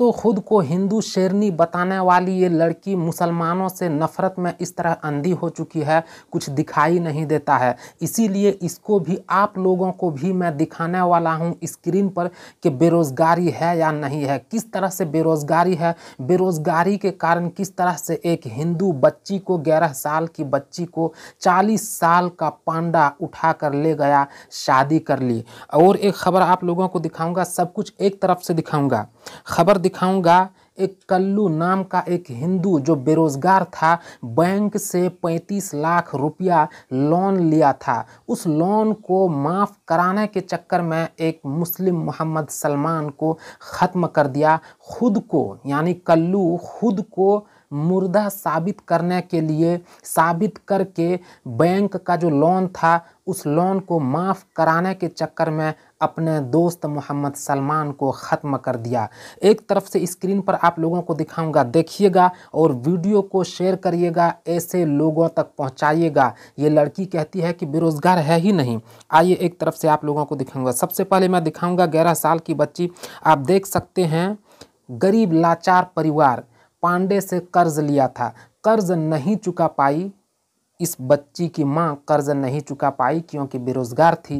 तो खुद को हिंदू शेरनी बताने वाली ये लड़की मुसलमानों से नफरत में इस तरह अंधी हो चुकी है कुछ दिखाई नहीं देता है इसीलिए इसको भी आप लोगों को भी मैं दिखाने वाला हूँ स्क्रीन पर कि बेरोज़गारी है या नहीं है किस तरह से बेरोज़गारी है बेरोज़गारी के कारण किस तरह से एक हिंदू बच्ची को ग्यारह साल की बच्ची को चालीस साल का पांडा उठा कर ले गया शादी कर ली और एक खबर आप लोगों को दिखाऊंगा सब कुछ एक तरफ से दिखाऊंगा खबर दिखाऊंगा एक कल्लू नाम का एक हिंदू जो बेरोजगार था बैंक से 35 लाख रुपया लोन लिया था उस लोन को माफ़ कराने के चक्कर में एक मुस्लिम मोहम्मद सलमान को ख़त्म कर दिया खुद को यानी कल्लू खुद को मुर्दा साबित करने के लिए साबित करके बैंक का जो लोन था उस लोन को माफ़ कराने के चक्कर में अपने दोस्त मोहम्मद सलमान को ख़त्म कर दिया एक तरफ से स्क्रीन पर आप लोगों को दिखाऊंगा देखिएगा और वीडियो को शेयर करिएगा ऐसे लोगों तक पहुंचाइएगा ये लड़की कहती है कि बेरोज़गार है ही नहीं आइए एक तरफ से आप लोगों को दिखाऊंगा सबसे पहले मैं दिखाऊंगा ग्यारह साल की बच्ची आप देख सकते हैं गरीब लाचार परिवार पांडे से कर्ज लिया था कर्ज नहीं चुका पाई इस बच्ची की माँ कर्ज नहीं चुका पाई क्योंकि बेरोजगार थी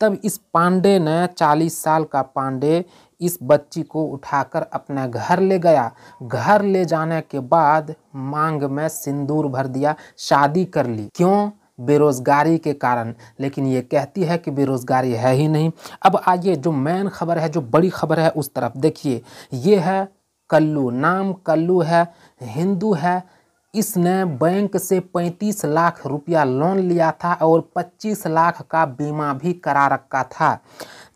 तब इस पांडे ने 40 साल का पांडे इस बच्ची को उठाकर अपने घर ले गया घर ले जाने के बाद मांग में सिंदूर भर दिया शादी कर ली क्यों बेरोजगारी के कारण लेकिन ये कहती है कि बेरोजगारी है ही नहीं अब आइए जो मेन खबर है जो बड़ी खबर है उस तरफ देखिए ये है कल्लू नाम कल्लू है हिंदू है इसने बैंक से 35 लाख रुपया लोन लिया था और 25 लाख का बीमा भी करा रखा था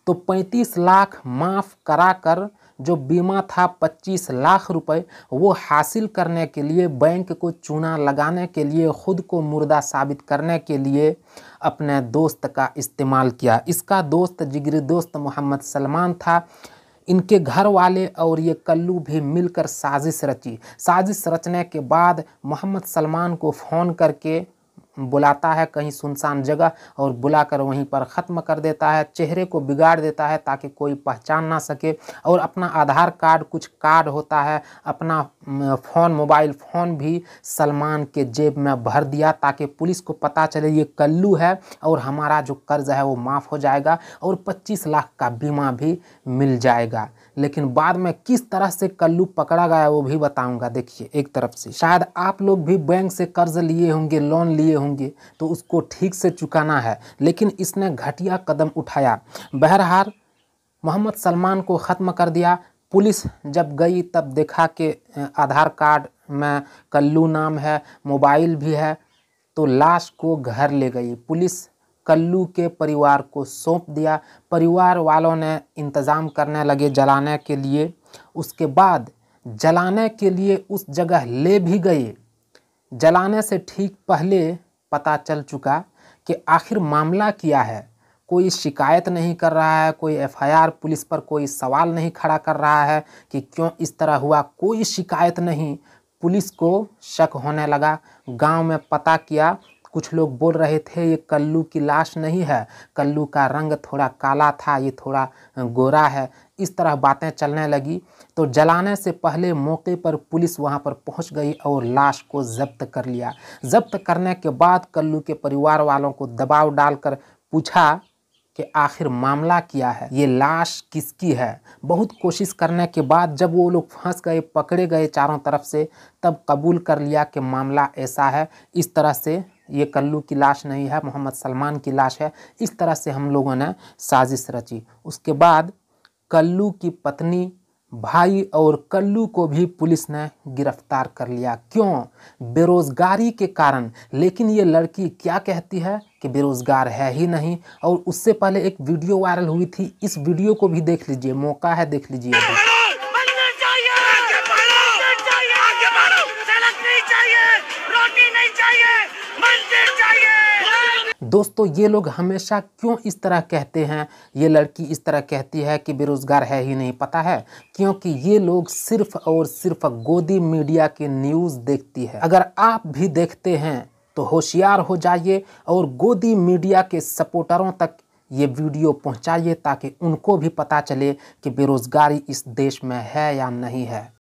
तो 35 लाख माफ़ करा कर जो बीमा था 25 लाख रुपए वो हासिल करने के लिए बैंक को चूना लगाने के लिए ख़ुद को मुर्दा साबित करने के लिए अपने दोस्त का इस्तेमाल किया इसका दोस्त जिगरी दोस्त मोहम्मद सलमान था इनके घर वाले और ये कल्लू भी मिलकर साजिश रची साजिश रचने के बाद मोहम्मद सलमान को फ़ोन करके बुलाता है कहीं सुनसान जगह और बुलाकर वहीं पर ख़त्म कर देता है चेहरे को बिगाड़ देता है ताकि कोई पहचान ना सके और अपना आधार कार्ड कुछ कार्ड होता है अपना फ़ोन मोबाइल फ़ोन भी सलमान के जेब में भर दिया ताकि पुलिस को पता चले ये कल्लू है और हमारा जो कर्ज़ है वो माफ़ हो जाएगा और पच्चीस लाख का बीमा भी मिल जाएगा लेकिन बाद में किस तरह से कल्लू पकड़ा गया वो भी बताऊंगा देखिए एक तरफ से शायद आप लोग भी बैंक से कर्ज लिए होंगे लोन लिए कहूँगी तो उसको ठीक से चुकाना है लेकिन इसने घटिया कदम उठाया बहरहाल मोहम्मद सलमान को ख़त्म कर दिया पुलिस जब गई तब देखा कि आधार कार्ड में कल्लू नाम है मोबाइल भी है तो लाश को घर ले गई पुलिस कल्लू के परिवार को सौंप दिया परिवार वालों ने इंतज़ाम करने लगे जलाने के लिए उसके बाद जलाने के लिए उस जगह ले भी गए जलाने से ठीक पहले पता चल चुका कि आखिर मामला क्या है कोई शिकायत नहीं कर रहा है कोई एफआईआर पुलिस पर कोई सवाल नहीं खड़ा कर रहा है कि क्यों इस तरह हुआ कोई शिकायत नहीं पुलिस को शक होने लगा गांव में पता किया कुछ लोग बोल रहे थे ये कल्लू की लाश नहीं है कल्लू का रंग थोड़ा काला था ये थोड़ा गोरा है इस तरह बातें चलने लगी तो जलाने से पहले मौके पर पुलिस वहां पर पहुंच गई और लाश को जब्त कर लिया जब्त करने के बाद कल्लू के परिवार वालों को दबाव डालकर पूछा कि आखिर मामला क्या है ये लाश किसकी है बहुत कोशिश करने के बाद जब वो लोग फंस गए पकड़े गए चारों तरफ से तब कबूल कर लिया कि मामला ऐसा है इस तरह से ये कल्लू की लाश नहीं है मोहम्मद सलमान की लाश है इस तरह से हम लोगों ने साजिश रची उसके बाद कल्लू की पत्नी भाई और कल्लू को भी पुलिस ने गिरफ्तार कर लिया क्यों बेरोज़गारी के कारण लेकिन ये लड़की क्या कहती है कि बेरोज़गार है ही नहीं और उससे पहले एक वीडियो वायरल हुई थी इस वीडियो को भी देख लीजिए मौका है देख लीजिए चाहिए रोटी नहीं चाहिए मंदिर चाहिए दोस्तों ये लोग हमेशा क्यों इस तरह कहते हैं ये लड़की इस तरह कहती है कि बेरोज़गार है ही नहीं पता है क्योंकि ये लोग सिर्फ और सिर्फ गोदी मीडिया के न्यूज़ देखती है अगर आप भी देखते हैं तो होशियार हो जाइए और गोदी मीडिया के सपोर्टरों तक ये वीडियो पहुंचाइए ताकि उनको भी पता चले कि बेरोज़गारी इस देश में है या नहीं है